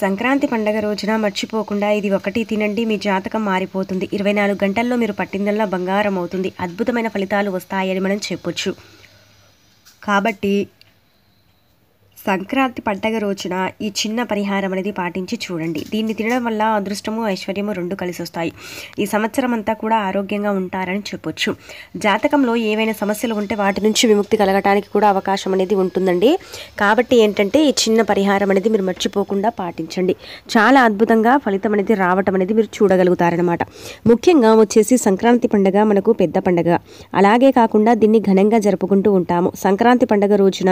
సంక్రాంతి పండగ రోజున మర్చిపోకుండా ఇది ఒకటి తినండి మీ జాతకం మారిపోతుంది ఇరవై నాలుగు గంటల్లో మీరు పట్టిందల్లా బంగారం అవుతుంది అద్భుతమైన ఫలితాలు వస్తాయని మనం చెప్పొచ్చు కాబట్టి సంక్రాంతి పండగ రోజున ఈ చిన్న పరిహారం అనేది పాటించి చూడండి దీన్ని తినడం వల్ల అదృష్టము ఐశ్వర్యము రెండు కలిసి వస్తాయి ఈ సంవత్సరం అంతా కూడా ఆరోగ్యంగా ఉంటారని చెప్పొచ్చు జాతకంలో ఏవైనా సమస్యలు ఉంటే వాటి నుంచి విముక్తి కలగటానికి కూడా అవకాశం అనేది ఉంటుందండి కాబట్టి ఏంటంటే ఈ చిన్న పరిహారం అనేది మీరు మర్చిపోకుండా పాటించండి చాలా అద్భుతంగా ఫలితం అనేది రావటం అనేది మీరు చూడగలుగుతారనమాట ముఖ్యంగా వచ్చేసి సంక్రాంతి పండగ మనకు పెద్ద పండగ అలాగే కాకుండా దీన్ని ఘనంగా జరుపుకుంటూ ఉంటాము సంక్రాంతి పండగ రోజున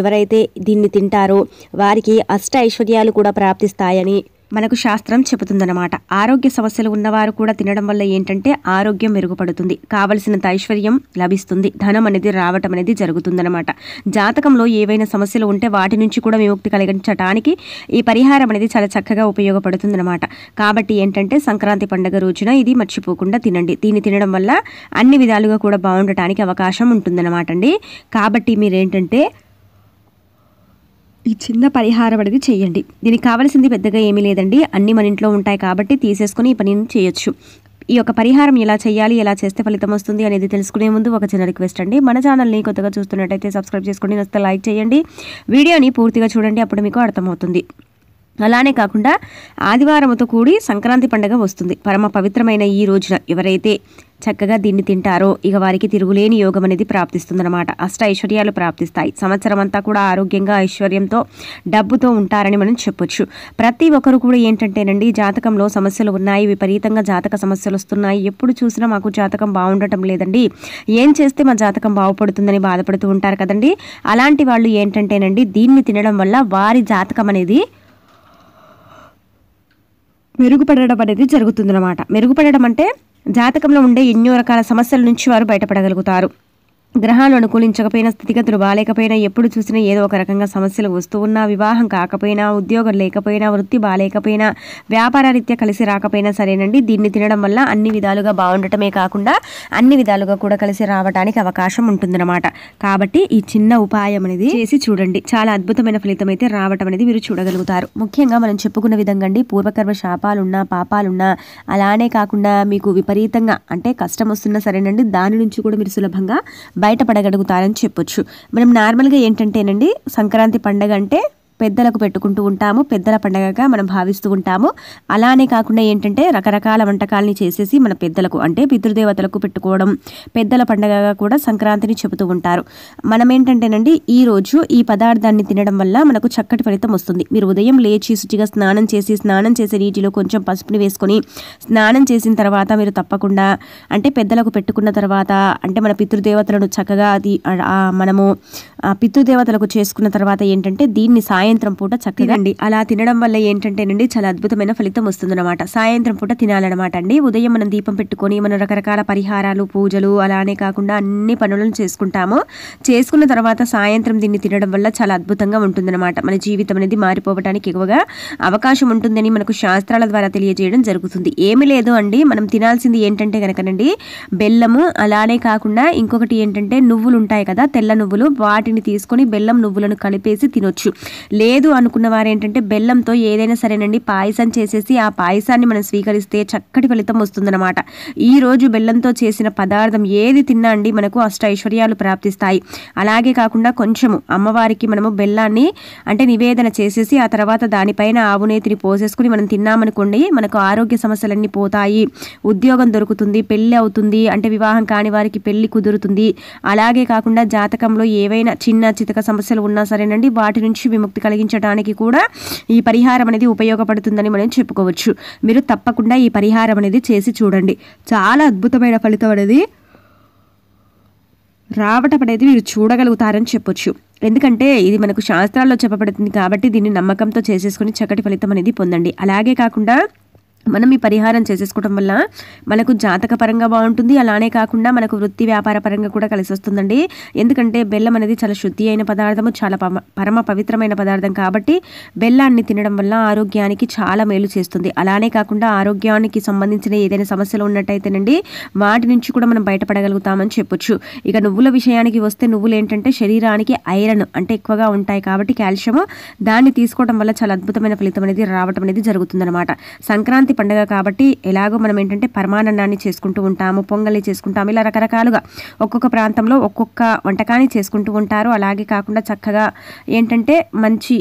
ఎవరైతే దీన్ని దీన్ని తింటారో వారికి అష్ట ఐశ్వర్యాలు కూడా ప్రాప్తిస్తాయని మనకు శాస్త్రం చెబుతుందన్నమాట ఆరోగ్య సమస్యలు ఉన్నవారు కూడా తినడం వల్ల ఏంటంటే ఆరోగ్యం మెరుగుపడుతుంది కావలసినంత ఐశ్వర్యం లభిస్తుంది ధనం అనేది రావటం అనేది జరుగుతుందన్నమాట జాతకంలో ఏవైనా సమస్యలు ఉంటే వాటి నుంచి కూడా విముక్తి కలిగించడానికి ఈ పరిహారం అనేది చాలా చక్కగా ఉపయోగపడుతుందన్నమాట కాబట్టి ఏంటంటే సంక్రాంతి పండుగ రోజున ఇది మర్చిపోకుండా తినండి దీన్ని తినడం వల్ల అన్ని విధాలుగా కూడా బాగుండటానికి అవకాశం ఉంటుందన్నమాట అండి కాబట్టి మీరేంటంటే ఈ చిన్న పరిహారం అనేది చేయండి దీనికి కావాల్సింది పెద్దగా ఏమీ లేదండి అన్ని మన ఇంట్లో ఉంటాయి కాబట్టి తీసేసుకొని ఈ పనిని చేయొచ్చు ఈ యొక్క పరిహారం ఎలా చేయాలి ఎలా చేస్తే ఫలితం వస్తుంది అనేది తెలుసుకునే ముందు ఒక చిన్న రిక్వెస్ట్ అండి మన ఛానల్ని కొత్తగా చూస్తున్నట్టయితే సబ్స్క్రైబ్ చేసుకోండి నచ్చితే లైక్ చేయండి వీడియోని పూర్తిగా చూడండి అప్పుడు మీకు అర్థమవుతుంది అలానే కాకుండా ఆదివారంతో కూడి సంక్రాంతి పండుగ వస్తుంది పరమ పవిత్రమైన ఈ రోజున ఎవరైతే చక్కగా దీన్ని తింటారో ఇక వారికి తిరుగులేని యోగం అనేది ప్రాప్తిస్తుందన్నమాట అష్ట ఐశ్వర్యాలు ప్రాప్తిస్తాయి సంవత్సరం అంతా కూడా ఆరోగ్యంగా ఐశ్వర్యంతో డబ్బుతో ఉంటారని మనం చెప్పొచ్చు ప్రతి ఒక్కరు కూడా ఏంటంటేనండి జాతకంలో సమస్యలు ఉన్నాయి విపరీతంగా జాతక సమస్యలు వస్తున్నాయి ఎప్పుడు చూసినా మాకు జాతకం బాగుండటం లేదండి ఏం చేస్తే మా జాతకం బాగుపడుతుందని బాధపడుతూ ఉంటారు కదండి అలాంటి వాళ్ళు ఏంటంటేనండి దీన్ని తినడం వల్ల వారి జాతకం అనేది మెరుగుపడడం అనేది జరుగుతుందన్నమాట మెరుగుపడడం అంటే జాతకంలో ఉండే ఎన్నో రకాల సమస్యల నుంచి వారు బయటపడగలుగుతారు గ్రహాలు అనుకూలించకపోయినా స్థితిగతులు బాగాలేకపోయినా ఎప్పుడు చూసినా ఏదో ఒక రకంగా సమస్యలు వస్తూ ఉన్నా వివాహం కాకపోయినా ఉద్యోగం లేకపోయినా వృత్తి బాగాలేకపోయినా వ్యాపారరీత్యా కలిసి రాకపోయినా సరేనండి దీన్ని తినడం వల్ల అన్ని విధాలుగా బాగుండటమే కాకుండా అన్ని విధాలుగా కూడా కలిసి రావడానికి అవకాశం ఉంటుందన్నమాట కాబట్టి ఈ చిన్న ఉపాయం అనేది చేసి చూడండి చాలా అద్భుతమైన ఫలితం అయితే రావటం అనేది మీరు చూడగలుగుతారు ముఖ్యంగా మనం చెప్పుకున్న విధంగా అండి పూర్వకర్మ శాపాలున్నా పాపాలున్నా అలానే కాకుండా మీకు విపరీతంగా అంటే కష్టం వస్తున్నా సరేనండి దాని నుంచి కూడా మీరు సులభంగా బయటపడగలుగుతారని చెప్పొచ్చు మనం నార్మల్గా ఏంటంటేనండి సంక్రాంతి పండగ అంటే పెద్దలకు పెట్టుకుంటూ ఉంటాము పెద్దల పండగగా మనం భావిస్తూ ఉంటాము అలానే కాకుండా ఏంటంటే రకరకాల వంటకాలని చేసేసి మన పెద్దలకు అంటే పితృదేవతలకు పెట్టుకోవడం పెద్దల పండగగా కూడా సంక్రాంతిని చెబుతూ ఉంటారు మనం ఏంటంటేనండి ఈ రోజు ఈ పదార్థాన్ని తినడం వల్ల మనకు చక్కటి ఫలితం వస్తుంది మీరు ఉదయం లేచి శుచిగా స్నానం చేసి స్నానం చేసే నీటిలో కొంచెం పసుపుని వేసుకొని స్నానం చేసిన తర్వాత మీరు తప్పకుండా అంటే పెద్దలకు పెట్టుకున్న తర్వాత అంటే మన పితృదేవతలను చక్కగా అది మనము పితృదేవతలకు చేసుకున్న తర్వాత ఏంటంటే దీన్ని సాయం సాయంత్రం పూట చక్కగా అండి అలా తినడం వల్ల ఏంటంటే ఏంటంటేనండి చాలా అద్భుతమైన ఫలితం వస్తుందన్నమాట సాయంత్రం పూట తినాలన్నమాట అండి ఉదయం మనం దీపం పెట్టుకొని మనం రకరకాల పరిహారాలు పూజలు అలానే కాకుండా అన్ని పనులను చేసుకుంటాము చేసుకున్న తర్వాత సాయంత్రం దీన్ని తినడం వల్ల చాలా అద్భుతంగా ఉంటుందన్నమాట మన జీవితం అనేది మారిపోవడానికి ఎక్కువగా అవకాశం ఉంటుందని మనకు శాస్త్రాల ద్వారా తెలియజేయడం జరుగుతుంది ఏమీ లేదు అండి మనం తినాల్సింది ఏంటంటే కనుకనండి బెల్లము అలానే కాకుండా ఇంకొకటి ఏంటంటే నువ్వులు ఉంటాయి కదా తెల్ల నువ్వులు వాటిని తీసుకొని బెల్లం నువ్వులను కలిపేసి తినొచ్చు లేదు అనుకున్న వారేంటంటే బెల్లంతో ఏదైనా సరేనండి పాయసం చేసేసి ఆ పాయసాన్ని మనం స్వీకరిస్తే చక్కటి ఫలితం వస్తుందన్నమాట ఈరోజు బెల్లంతో చేసిన పదార్థం ఏది తిన్నా అండి మనకు అష్ట ఐశ్వర్యాలు ప్రాప్తిస్తాయి అలాగే కాకుండా కొంచెము అమ్మవారికి మనము బెల్లాన్ని అంటే నివేదన చేసేసి ఆ తర్వాత దానిపైన ఆవు నేతిని పోసేసుకుని మనం తిన్నామనుకోండి మనకు ఆరోగ్య సమస్యలన్నీ పోతాయి ఉద్యోగం దొరుకుతుంది పెళ్ళి అవుతుంది అంటే వివాహం కాని వారికి పెళ్లి కుదురుతుంది అలాగే కాకుండా జాతకంలో ఏవైనా చిన్న చితక సమస్యలు ఉన్నా సరేనండి వాటి నుంచి విముక్తి కలిగించడానికి కూడా ఈ పరిహారం అనేది ఉపయోగపడుతుందని మనం చెప్పుకోవచ్చు మీరు తప్పకుండా ఈ పరిహారం అనేది చేసి చూడండి చాలా అద్భుతమైన ఫలితం అనేది రావటం అనేది మీరు చూడగలుగుతారని చెప్పొచ్చు ఎందుకంటే ఇది మనకు శాస్త్రాల్లో చెప్పబడుతుంది కాబట్టి దీన్ని నమ్మకంతో చేసేసుకుని చక్కటి ఫలితం అనేది పొందండి అలాగే కాకుండా మనం ఈ పరిహారం చేసేసుకోవడం వల్ల మనకు జాతక పరంగా బాగుంటుంది అలానే కాకుండా మనకు వృత్తి వ్యాపార పరంగా కూడా కలిసి వస్తుందండి ఎందుకంటే బెల్లం అనేది చాలా శుద్ధి అయిన పదార్థము చాలా పరమ పవిత్రమైన పదార్థం కాబట్టి బెల్లాన్ని తినడం వల్ల ఆరోగ్యానికి చాలా మేలు చేస్తుంది అలానే కాకుండా ఆరోగ్యానికి సంబంధించిన ఏదైనా సమస్యలు ఉన్నట్టయితేనండి వాటి నుంచి కూడా మనం బయటపడగలుగుతామని చెప్పొచ్చు ఇక నువ్వుల విషయానికి వస్తే నువ్వులు ఏంటంటే శరీరానికి ఐరన్ అంటే ఎక్కువగా ఉంటాయి కాబట్టి కాల్షియము దాన్ని తీసుకోవడం వల్ల చాలా అద్భుతమైన ఫలితం అనేది రావడం అనేది జరుగుతుందన్నమాట సంక్రాంతి సంక్రాంతి పండుగ కాబట్టి ఎలాగో మనం ఏంటంటే పరమానన్నాన్ని చేసుకుంటూ ఉంటాము పొంగల్ని చేసుకుంటాము ఇలా రకరకాలుగా ఒక్కొక్క ప్రాంతంలో ఒక్కొక్క వంటకాన్ని చేసుకుంటూ ఉంటారు అలాగే కాకుండా చక్కగా ఏంటంటే మంచి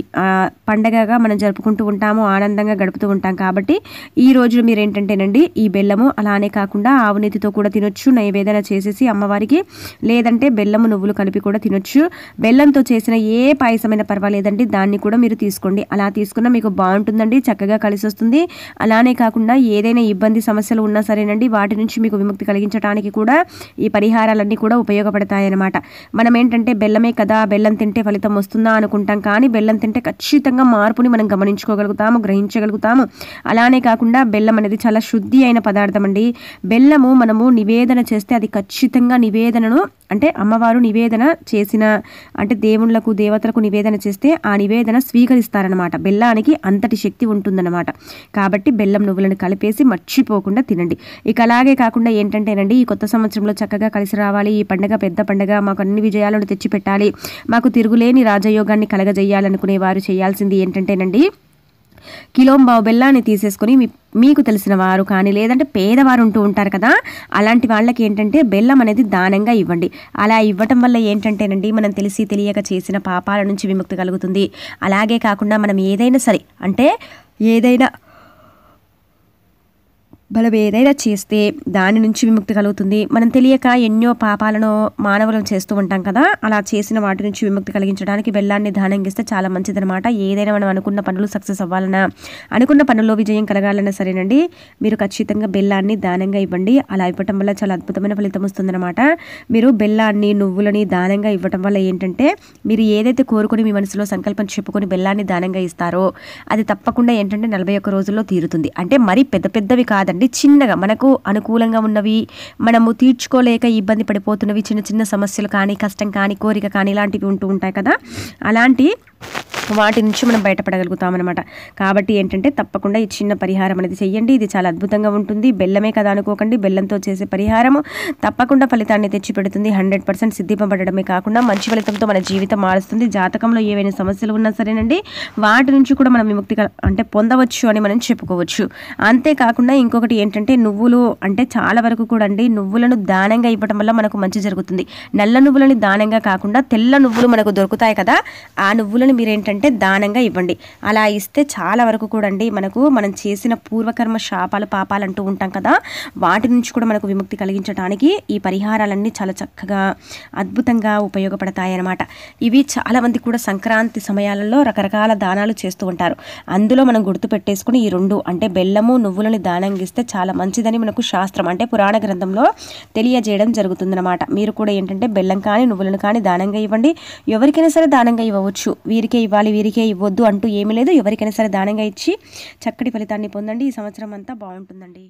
పండగగా మనం జరుపుకుంటూ ఉంటాము ఆనందంగా గడుపుతూ ఉంటాం కాబట్టి ఈ రోజు మీరు ఏంటంటేనండి ఈ బెల్లము అలానే కాకుండా ఆవునీతితో కూడా తినొచ్చు నైవేదన చేసేసి అమ్మవారికి లేదంటే బెల్లము నువ్వులు కలిపి కూడా తినొచ్చు బెల్లంతో చేసిన ఏ పాయసమైనా పర్వాలేదండి దాన్ని కూడా మీరు తీసుకోండి అలా తీసుకున్న మీకు బాగుంటుందండి చక్కగా కలిసి వస్తుంది అలానే కాకుండా ఏదైనా ఇబ్బంది సమస్యలు ఉన్నా సరేనండి వాటి నుంచి మీకు విముక్తి కలిగించడానికి కూడా ఈ పరిహారాలన్నీ కూడా ఉపయోగపడతాయన్నమాట మనం ఏంటంటే బెల్లమే కదా బెల్లం తింటే ఫలితం వస్తుందా అనుకుంటాం కానీ బెల్లం తింటే ఖచ్చితంగా మార్పుని మనం గమనించుకోగలుగుతాము గ్రహించగలుగుతాము అలానే కాకుండా బెల్లం అనేది చాలా శుద్ధి అయిన పదార్థం అండి బెల్లము మనము నివేదన చేస్తే అది ఖచ్చితంగా నివేదనను అంటే అమ్మవారు నివేదన చేసిన అంటే దేవుళ్ళకు దేవతలకు నివేదన చేస్తే ఆ నివేదన స్వీకరిస్తారనమాట బెల్లానికి అంతటి శక్తి ఉంటుందన్నమాట కాబట్టి బెల్లం నువ్వులను కలిపేసి మర్చిపోకుండా తినండి ఇక అలాగే కాకుండా ఏంటంటేనండి ఈ కొత్త సంవత్సరంలో చక్కగా కలిసి రావాలి ఈ పండుగ పెద్ద పండగ మాకు అన్ని విజయాలను తెచ్చిపెట్టాలి మాకు తిరుగులేని రాజయోగాన్ని కలగజేయాలనుకునే వారు చేయాల్సింది ఏంటంటేనండి కిలోంబావు బెల్లాన్ని తీసేసుకొని మీ మీకు తెలిసిన వారు కానీ లేదంటే పేదవారు ఉంటూ ఉంటారు కదా అలాంటి వాళ్ళకి ఏంటంటే బెల్లం అనేది దానంగా ఇవ్వండి అలా ఇవ్వటం వల్ల ఏంటంటేనండి మనం తెలిసి తెలియక చేసిన పాపాల నుంచి విముక్తి కలుగుతుంది అలాగే కాకుండా మనం ఏదైనా సరే అంటే ఏదైనా మనం ఏదైనా చేస్తే దాని నుంచి విముక్తి కలుగుతుంది మనం తెలియక ఎన్నో పాపాలను మానవులను చేస్తూ ఉంటాం కదా అలా చేసిన వాటి నుంచి విముక్తి కలిగించడానికి బెల్లాన్ని దానం ఇస్తే చాలా మంచిదనమాట ఏదైనా మనం అనుకున్న పనులు సక్సెస్ అవ్వాలన్నా అనుకున్న పనుల్లో విజయం కలగాలన్నా సరేనండి మీరు ఖచ్చితంగా బెల్లాన్ని దానంగా ఇవ్వండి అలా ఇవ్వటం వల్ల చాలా అద్భుతమైన ఫలితం వస్తుందన్నమాట మీరు బెల్లాన్ని నువ్వులని దానంగా ఇవ్వటం వల్ల ఏంటంటే మీరు ఏదైతే కోరుకుని మీ మనసులో సంకల్పం చెప్పుకొని బెల్లాన్ని దానంగా ఇస్తారో అది తప్పకుండా ఏంటంటే నలభై ఒక్క రోజుల్లో తీరుతుంది అంటే మరి పెద్ద పెద్దవి కాదండి అంటే చిన్నగా మనకు అనుకూలంగా ఉన్నవి మనము తీర్చుకోలేక ఇబ్బంది పడిపోతున్నవి చిన్న చిన్న సమస్యలు కానీ కష్టం కానీ కోరిక కానీ ఇలాంటివి ఉంటూ ఉంటాయి కదా అలాంటి వాటి నుంచి మనం బయటపడగలుగుతామన్నమాట కాబట్టి ఏంటంటే తప్పకుండా ఈ చిన్న పరిహారం అనేది చెయ్యండి ఇది చాలా అద్భుతంగా ఉంటుంది బెల్లమే కదా అనుకోకండి బెల్లంతో చేసే పరిహారము తప్పకుండా ఫలితాన్ని తెచ్చిపెడుతుంది హండ్రెడ్ పర్సెంట్ సిద్ధింపబడమే కాకుండా మంచి ఫలితంతో మన జీవితం మారుస్తుంది జాతకంలో ఏవైనా సమస్యలు ఉన్నా సరేనండి వాటి నుంచి కూడా మనం విముక్తి అంటే పొందవచ్చు అని మనం చెప్పుకోవచ్చు అంతేకాకుండా ఇంకొకటి ఇంకోటి ఏంటంటే నువ్వులు అంటే చాలా వరకు కూడా అండి నువ్వులను దానంగా ఇవ్వటం వల్ల మనకు మంచి జరుగుతుంది నల్ల నువ్వులని దానంగా కాకుండా తెల్ల నువ్వులు మనకు దొరుకుతాయి కదా ఆ నువ్వులను మీరు ఏంటంటే దానంగా ఇవ్వండి అలా ఇస్తే చాలా వరకు కూడా అండి మనకు మనం చేసిన పూర్వకర్మ శాపాలు పాపాలు అంటూ ఉంటాం కదా వాటి నుంచి కూడా మనకు విముక్తి కలిగించడానికి ఈ పరిహారాలన్నీ చాలా చక్కగా అద్భుతంగా ఉపయోగపడతాయి అన్నమాట ఇవి చాలామంది కూడా సంక్రాంతి సమయాలలో రకరకాల దానాలు చేస్తూ ఉంటారు అందులో మనం గుర్తుపెట్టేసుకుని ఈ రెండు అంటే బెల్లము నువ్వులని దానంగిస్తే చేస్తే చాలా మంచిదని మనకు శాస్త్రం అంటే పురాణ గ్రంథంలో తెలియజేయడం జరుగుతుందన్నమాట మీరు కూడా ఏంటంటే బెల్లం కానీ నువ్వులను కానీ దానంగా ఇవ్వండి ఎవరికైనా సరే దానంగా ఇవ్వవచ్చు వీరికే ఇవ్వాలి వీరికే ఇవ్వద్దు అంటూ ఏమీ లేదు ఎవరికైనా సరే దానంగా ఇచ్చి చక్కటి ఫలితాన్ని పొందండి ఈ సంవత్సరం అంతా బాగుంటుందండి